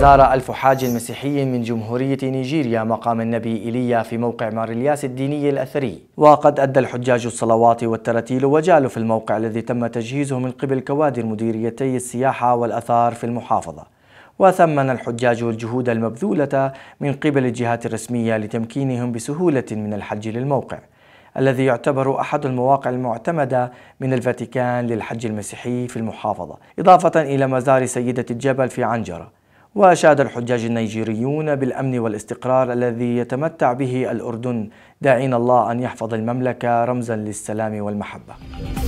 زار ألف حاج مسيحي من جمهورية نيجيريا مقام النبي إيليا في موقع مار الياس الديني الأثري وقد أدى الحجاج الصلوات والتراتيل وجالوا في الموقع الذي تم تجهيزه من قبل كوادر مديريتي السياحة والأثار في المحافظة وثمن الحجاج الجهود المبذولة من قبل الجهات الرسمية لتمكينهم بسهولة من الحج للموقع الذي يعتبر أحد المواقع المعتمدة من الفاتيكان للحج المسيحي في المحافظة إضافة إلى مزار سيدة الجبل في عنجرة وأشاد الحجاج النيجيريون بالأمن والاستقرار الذي يتمتع به الأردن داعين الله أن يحفظ المملكة رمزا للسلام والمحبة